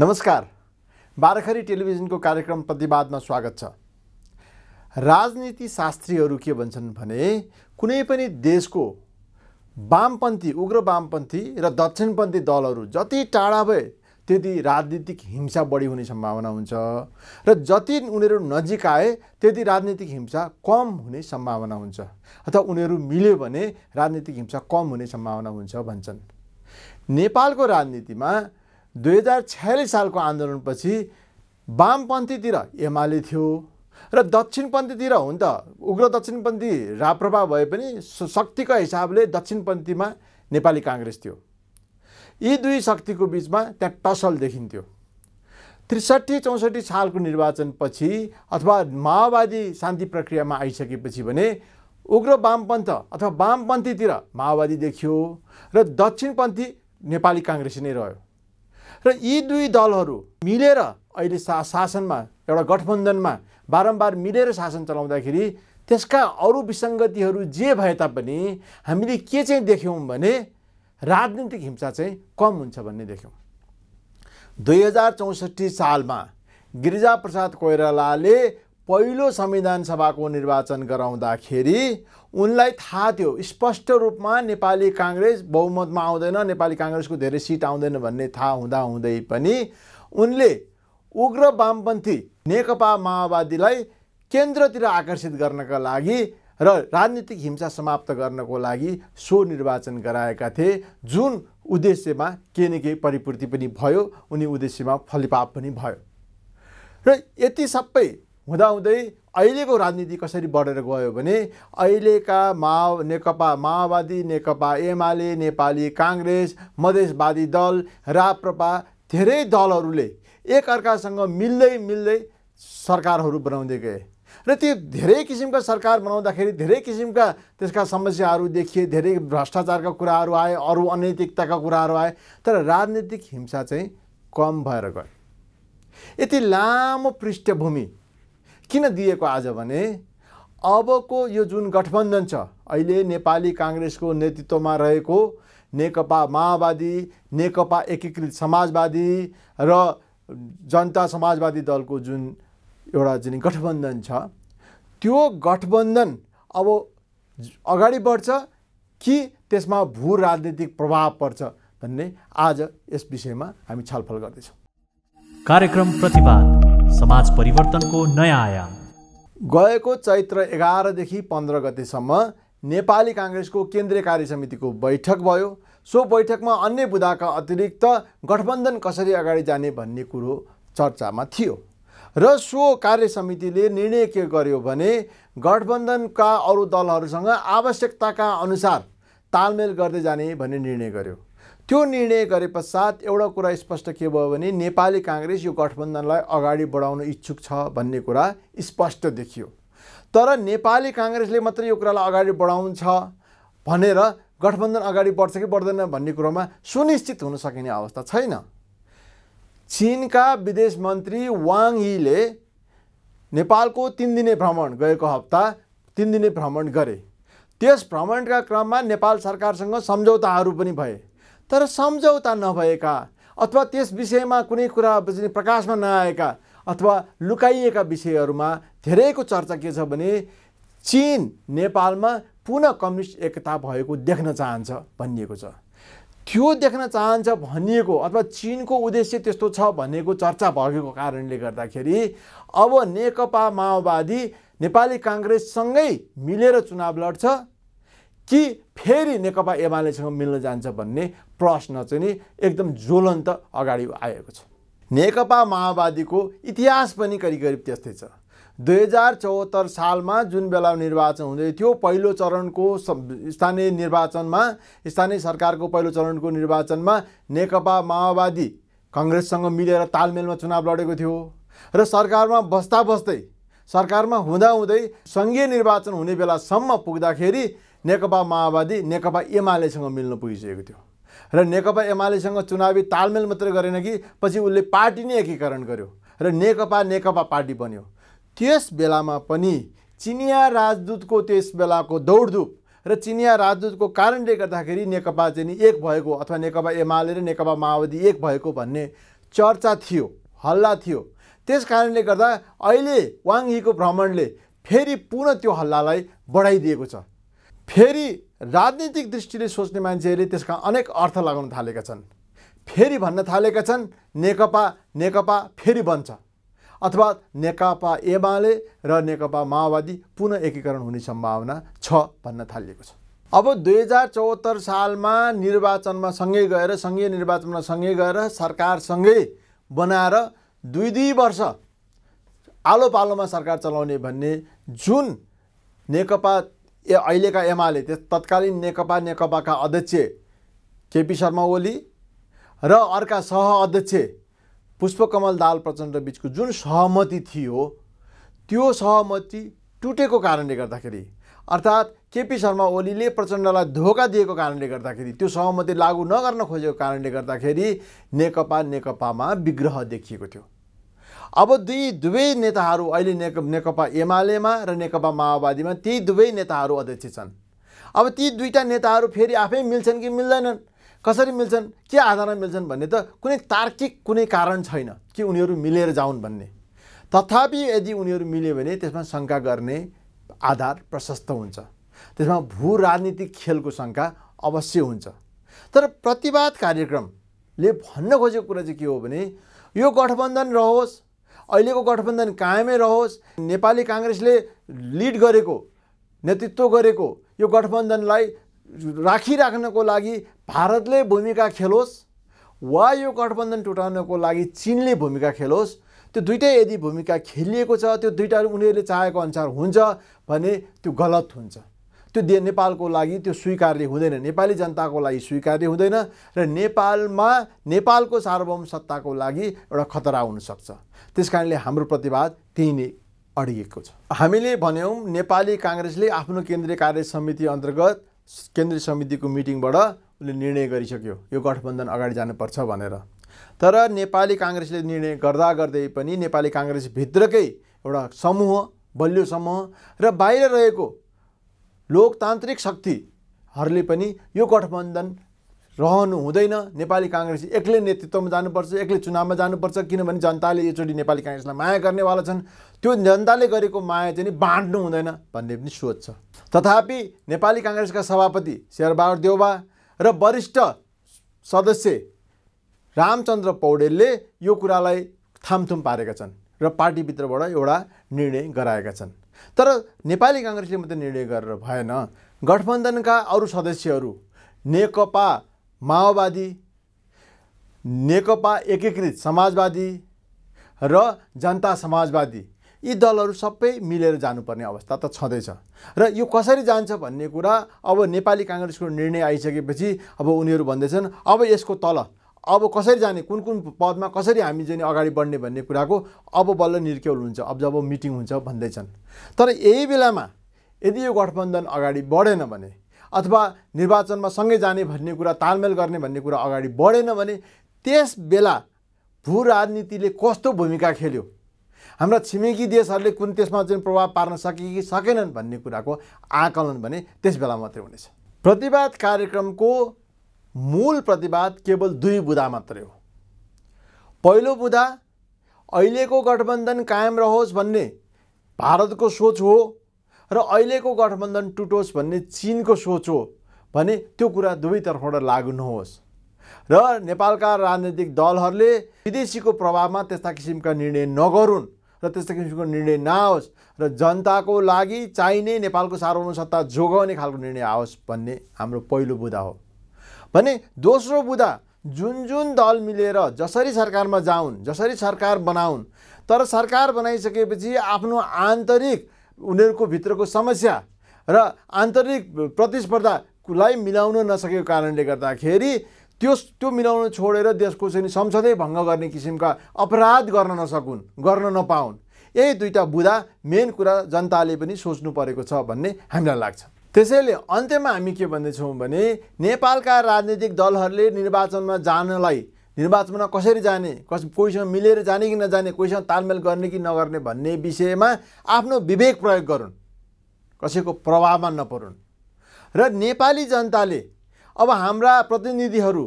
नमस्कार बारखरी टेलिभिजनको कार्यक्रम प्रतिवादमा स्वागत छ राजनीति शास्त्रीहरू के भन्छन् भने कुनै पनि देशको वामपन्थी उग्र वामपन्थी र दक्षिणपन्थी दलहरू जति टाढा भए त्यति राजनीतिक हिंसा बढी हुने सम्भावना हुन्छ र जति उनीहरू नजिक आए त्यति राजनीतिक हिंसा कम हुने सम्भावना हुन्छ अथवा उनीहरू मिल्यो भने राजनीतिक हिंसा कम हुने सम्भावना हुन्छ भन्छन् नेपालको राजनीतिमा दुई हजार छयालिस सालको आन्दोलनपछि वामपन्थीतिर एमाले थियो र दक्षिणपन्थीतिर हुन त उग्र दक्षिणपन्थी राप्रभा भए पनि शक्तिको हिसाबले दक्षिणपन्थीमा नेपाली काङ्ग्रेस थियो यी दुई शक्तिको बिचमा त्यहाँ टसल देखिन्थ्यो त्रिसठी चौसठी सालको निर्वाचनपछि अथवा माओवादी शान्ति प्रक्रियामा आइसकेपछि भने उग्र वामपन्थ अथवा वामपन्थीतिर माओवादी देखियो र दक्षिणपन्थी नेपाली काङ्ग्रेस नै रह्यो र यी दुई दलहरू मिलेर अहिले सा शासनमा एउटा गठबन्धनमा बारम्बार मिलेर शासन चलाउँदाखेरि त्यसका अरू विसङ्गतिहरू जे भए तापनि हामीले के चाहिँ देख्यौँ भने राजनीतिक हिंसा चाहिँ कम हुन्छ भन्ने देख्यौँ दुई हजार चौसठी सालमा गिरिजाप्रसाद कोइरालाले पहिलो संविधान सभाको निर्वाचन गराउँदाखेरि उनलाई थाहा थियो स्पष्ट रूपमा नेपाली काङ्ग्रेस बहुमतमा आउँदैन नेपाली काङ्ग्रेसको धेरै सिट आउँदैन भन्ने थाहा हुँदाहुँदै पनि उनले उग्र वामपन्थी नेकपा माओवादीलाई केन्द्रतिर आकर्षित गर्नका लागि र राजनीतिक हिंसा समाप्त गर्नको लागि सो निर्वाचन गराएका थिए जुन उद्देश्यमा केही न केही परिपूर्ति पनि भयो उनी उद्देश्यमा फलिपाप पनि भयो र यति सबै हुँदाहुँदै अहिलेको राजनीति कसरी बढेर गयो भने अहिलेका माओ नेकपा माओवादी नेकपा एमाले नेपाली काङ्ग्रेस मधेसवादी दल राप्रपा धेरै दलहरूले एकअर्कासँग मिल्दै मिल्दै सरकारहरू बनाउँदै गए र त्यो धेरै किसिमका सरकार बनाउँदाखेरि धेरै किसिमका त्यसका समस्याहरू देखिए धेरै भ्रष्टाचारका कुराहरू आए अरू अनैतिकताका कुराहरू आए तर राजनीतिक हिंसा चाहिँ कम भएर गयो यति लामो पृष्ठभूमि किन दिएको आज भने अबको यो जुन गठबन्धन छ अहिले नेपाली काङ्ग्रेसको नेतृत्वमा रहेको नेकपा माओवादी नेकपा एकीकृत समाजवादी र जनता समाजवादी दलको जुन एउटा जुन गठबन्धन छ त्यो गठबन्धन अब अगाडि बढ्छ कि त्यसमा भू राजनीतिक प्रभाव पर्छ भन्ने आज यस विषयमा हामी छलफल गर्दैछौँ कार्यक्रम प्रतिवाद समाज परिवर्तनको नयाँ आयाम गएको चैत्र एघारदेखि पन्ध्र गतेसम्म नेपाली काङ्ग्रेसको केन्द्रीय कार्य समितिको बैठक भयो सो बैठकमा अन्य बुदाका अतिरिक्त गठबन्धन कसरी अगाडि जाने भन्ने कुरो चर्चामा थियो र सो कार्य समितिले निर्णय के गर्यो भने गठबन्धनका अरू दलहरूसँग आवश्यकताका अनुसार तालमेल गर्दै जाने भन्ने निर्णय गर्यो त्यो निर्णय गरे पश्चात एउटा कुरा स्पष्ट के भयो भने नेपाली काङ्ग्रेस यो गठबन्धनलाई अगाडि बढाउन इच्छुक छ भन्ने कुरा स्पष्ट देखियो तर नेपाली काङ्ग्रेसले मात्रै यो कुरालाई अगाडि बढाउँछ भनेर गठबन्धन अगाडि बढ्छ कि बढ्दैन भन्ने कुरोमा सुनिश्चित हुन सकिने अवस्था छैन चिनका विदेश मन्त्री वाङ यीले नेपालको तिन दिने भ्रमण गएको हप्ता तिन दिने भ्रमण गरे त्यस भ्रमणका क्रममा नेपाल सरकारसँग सम्झौताहरू पनि भए तर सम्झौता नभएका अथवा त्यस विषयमा कुनै कुरा प्रकाशमा नआएका अथवा लुकाइएका विषयहरूमा धेरैको चर्चा के छ भने चिन नेपालमा पुनः कम्युनिस्ट एकता भएको देख्न चाहन्छ भनिएको छ त्यो देख्न चाहन्छ भनिएको अथवा चिनको उद्देश्य त्यस्तो छ भनेको चर्चा भएको कारणले गर्दाखेरि अब नेकपा माओवादी नेपाली काङ्ग्रेससँगै मिलेर चुनाव लड्छ कि फेरि नेकपा एमालेसँग मिल्न जान्छ भन्ने प्रश्न चाहिँ नि एकदम ज्वलन्त अगाडि आएको छ नेकपा माओवादीको इतिहास पनि करिब करिब त्यस्तै छ दुई हजार चौहत्तर सालमा जुन बेला निर्वाचन हुँदै थियो पहिलो चरणको स्थानीय निर्वाचनमा स्थानीय सरकारको पहिलो चरणको निर्वाचनमा नेकपा माओवादी कङ्ग्रेससँग मिलेर तालमेलमा चुनाव लडेको थियो र सरकारमा बस्दा बस्दै सरकारमा हुँदाहुँदै सङ्घीय निर्वाचन हुने बेलासम्म पुग्दाखेरि नेकपा माओवादी नेकपा एमालेसँग मिल्न पुगिसकेको थियो र नेकपा एमालेसँग चुनावी तालमेल मात्रै गरेन कि पछि उसले पार्टी नै एकीकरण गर्यो र नेकपा नेकपा पार्टी बन्यो त्यस बेलामा पनि चिनिया राजदूतको त्यस बेलाको दौडधुप र चिनिया राजदूतको कारणले गर्दाखेरि नेकपा चाहिँ एक भएको अथवा नेकपा एमाले र नेकपा माओवादी एक भएको भन्ने चर्चा थियो हल्ला थियो त्यस कारणले गर्दा अहिले वाङ यीको भ्रमणले फेरि पुनः त्यो हल्लालाई बढाइदिएको छ फेरि राजनीतिक दृष्टिले सोच्ने मान्छेहरूले त्यसका अनेक अर्थ लगाउन थालेका छन् फेरि भन्न थालेका छन् नेकपा नेकपा फेरि बन्छ अथवा नेकपा एमाले र नेकपा माओवादी पुनः एकीकरण हुने सम्भावना छ भन्न थालिएको छ अब दुई हजार चौहत्तर सालमा निर्वाचनमा सँगै गएर सङ्घीय निर्वाचनमा सँगै गएर सरकारसँगै बनाएर दुई दुई वर्ष आलो पालोमा सरकार चलाउने भन्ने जुन नेकपा ए अहिलेका एमाले त्यस तत्कालीन नेकपा नेकपाका अध्यक्ष केपी शर्मा ओली र अर्का सह अध्यक्ष पुष्पकमल दाल प्रचण्ड बिचको जुन सहमति थियो त्यो सहमति टुटेको कारणले गर्दाखेरि अर्थात् केपी शर्मा ओलीले प्रचण्डलाई धोका दिएको कारणले गर्दाखेरि त्यो सहमति लागू नगर्न खोजेको कारणले गर्दाखेरि नेकपा नेकपामा विग्रह देखिएको थियो अब दुई दुवै नेताहरू अहिले नेक नेकपा एमालेमा र नेकपा माओवादीमा ती दुवै नेताहरू अध्यक्ष छन् अब ती दुईवटा नेताहरू फेरि आफै मिल्छन् कि मिल्दैनन् कसरी मिल्छन् के आधारमा मिल्छन् भन्ने त कुनै तार्किक कुनै कारण छैन कि उनीहरू मिलेर जाउन् भन्ने तथापि यदि उनीहरू मिल्यो भने त्यसमा शङ्का गर्ने आधार प्रशस्त हुन्छ त्यसमा भू राजनीतिक खेलको शङ्का अवश्य हुन्छ तर प्रतिवाद कार्यक्रमले भन्न खोजेको कुरा चाहिँ के हो भने यो गठबन्धन रहोस् अहिलेको गठबन्धन कायमै रहोस् नेपाली काङ्ग्रेसले लिड गरेको नेतृत्व गरेको यो गठबन्धनलाई राखिराख्नको लागि भारतले भूमिका खेलोस् वा यो गठबन्धन टुटाउनको लागि चिनले भूमिका खेलोस् त्यो दुइटै यदि भूमिका खेलिएको छ त्यो दुइटा उनीहरूले चाहेको अनुसार हुन्छ भने त्यो गलत हुन्छ त्यो दे नेपालको लागि त्यो स्वीकार्य हुँदैन नेपाली जनताको लागि स्वीकार्य हुँदैन र नेपालमा नेपालको सार्वभौम सत्ताको लागि एउटा खतरा हुनसक्छ त्यस कारणले हाम्रो प्रतिवाद त्यही नै अडिएको छ हामीले भन्यौँ नेपाली काङ्ग्रेसले आफ्नो केन्द्रीय कार्य समिति अन्तर्गत केन्द्रीय समितिको मिटिङबाट उसले निर्णय गरिसक्यो यो गठबन्धन अगाडि जानुपर्छ भनेर तर नेपाली काङ्ग्रेसले निर्णय गर्दा गर्दै पनि नेपाली काङ्ग्रेसभित्रकै एउटा समूह बलियो समूह र बाहिर रहेको लोकतान्त्रिक शक्तिहरूले पनि यो गठबन्धन रहनु हुँदैन नेपाली काङ्ग्रेस एक्लै नेतृत्वमा जानुपर्छ एक्लै चुनावमा जानुपर्छ किनभने जनताले एकचोटि नेपाली काङ्ग्रेसलाई माया गर्नेवाला छन् त्यो जनताले गरेको माया चाहिँ बाँड्नु हुँदैन भन्ने पनि सोच छ तथापि नेपाली काङ्ग्रेसका सभापति शेरबहादुर देउबा र वरिष्ठ सदस्य रामचन्द्र पौडेलले यो कुरालाई थामथुम पारेका छन् र पार्टीभित्रबाट एउटा निर्णय गराएका छन् तर नेपाली काङ्ग्रेसले मात्रै निर्णय गरेर भएन गठबन्धनका अरू सदस्यहरू नेकपा माओवादी नेकपा एकीकृत समाजवादी र जनता समाजवादी यी दलहरू सबै मिलेर जानुपर्ने अवस्था त छँदैछ र यो कसरी जान्छ भन्ने कुरा अब नेपाली काङ्ग्रेसको निर्णय आइसकेपछि अब उनीहरू भन्दैछन् अब यसको तल अब कसरी जाने कुन कुन पदमा कसरी हामी चाहिँ अगाडि बढ्ने भन्ने कुराको अब बल्ल निर्क्यौल हुन्छ अब जब मिटिङ हुन्छ भन्दैछन् तर यही बेलामा यदि यो गठबन्धन अगाडि बढेन भने अथवा निर्वाचनमा सँगै जाने भन्ने कुरा तालमेल गर्ने भन्ने कुरा अगाडि बढेन भने त्यस बेला भू राजनीतिले कस्तो भूमिका खेल्यो हाम्रा छिमेकी देशहरूले कुन त्यसमा चाहिँ प्रभाव पार्न सके कि सकेनन् भन्ने कुराको आकलन भने त्यस बेला मात्रै हुनेछ प्रतिवाद कार्यक्रमको मूल प्रतिवाद केवल दुई बुदा मात्रै हो पहिलो बुदा अहिलेको गठबन्धन कायम रहोस् भन्ने भारतको सोच हो र अहिलेको गठबन्धन टुटोस् भन्ने चिनको सोच हो भने त्यो कुरा दुवैतर्फबाट लागु नहोस् र नेपालका राजनैतिक दलहरूले विदेशीको प्रभावमा त्यस्ता किसिमका निर्णय नगरून् र त्यस्ता किसिमको निर्णय नआओस् र जनताको लागि चाहिने नेपालको सार्वभौम सत्ता जोगाउने खालको निर्णय आओस् भन्ने हाम्रो पहिलो बुदा हो भने दोस्रो बुदा जुन जुन दल मिलेर जसरी सरकारमा जाउन् जसरी सरकार बनाउन् तर सरकार बनाइसकेपछि आफ्नो आन्तरिक उनीहरूको भित्रको समस्या र आन्तरिक प्रतिस्पर्धालाई मिलाउन नसकेको कारणले गर्दाखेरि त्यो त्यो मिलाउन छोडेर देशको चाहिँ संसदै भङ्ग गर्ने किसिमका अपराध गर्न नसकुन् गर्न नपाउन् यही दुईवटा बुधा मेन कुरा जनताले पनि सोच्नु परेको छ भन्ने हामीलाई लाग्छ त्यसैले अन्त्यमा हामी के भन्दैछौँ भने नेपालका राजनीतिक दलहरूले निर्वाचनमा जानलाई निर्वाचनमा कसरी जाने कस कोहीसँग मिलेर जाने कि नजाने कोहीसँग तालमेल गर्ने कि नगर्ने भन्ने विषयमा आफ्नो विवेक प्रयोग गरून् कसैको प्रभावमा नपरुन् र नेपाली जनताले अब हाम्रा प्रतिनिधिहरू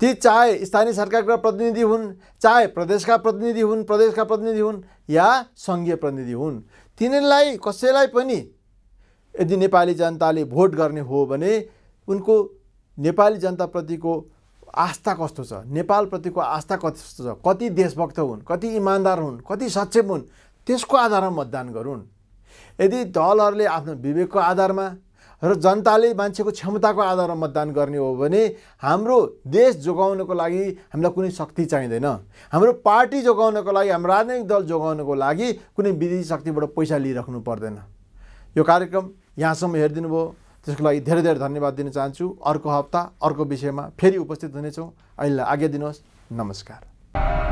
ती चाहे स्थानीय सरकारका प्रतिनिधि हुन् चाहे प्रदेशका प्रतिनिधि हुन् प्रदेशका प्रतिनिधि हुन् या सङ्घीय प्रतिनिधि हुन् तिनीहरूलाई कसैलाई पनि यदि नेपाली जनताले भोट गर्ने हो भने उनको नेपाली जनताप्रतिको आस्था कस्तो छ नेपालप्रतिको आस्था कस्तो छ कति देशभक्त हुन् कति इमान्दार हुन् कति सक्षम हुन् त्यसको आधारमा मतदान गरून् यदि दलहरूले आफ्नो विवेकको आधारमा र जनताले मान्छेको क्षमताको आधारमा मतदान गर्ने हो भने हाम्रो देश जोगाउनको लागि हामीलाई कुनै शक्ति चाहिँदैन हाम्रो पार्टी जोगाउनको लागि हाम्रो राजनैतिक दल जोगाउनको लागि कुनै विदेशी शक्तिबाट पैसा लिइराख्नु पर्दैन यो कार्यक्रम यहाँसम्म हेरिदिनु भयो त्यसको लागि धेरै धेरै धन्यवाद दिन चाहन्छु अर्को हप्ता अर्को विषयमा फेरि उपस्थित हुनेछौँ अहिलेलाई आज्ञा दिनुहोस् नमस्कार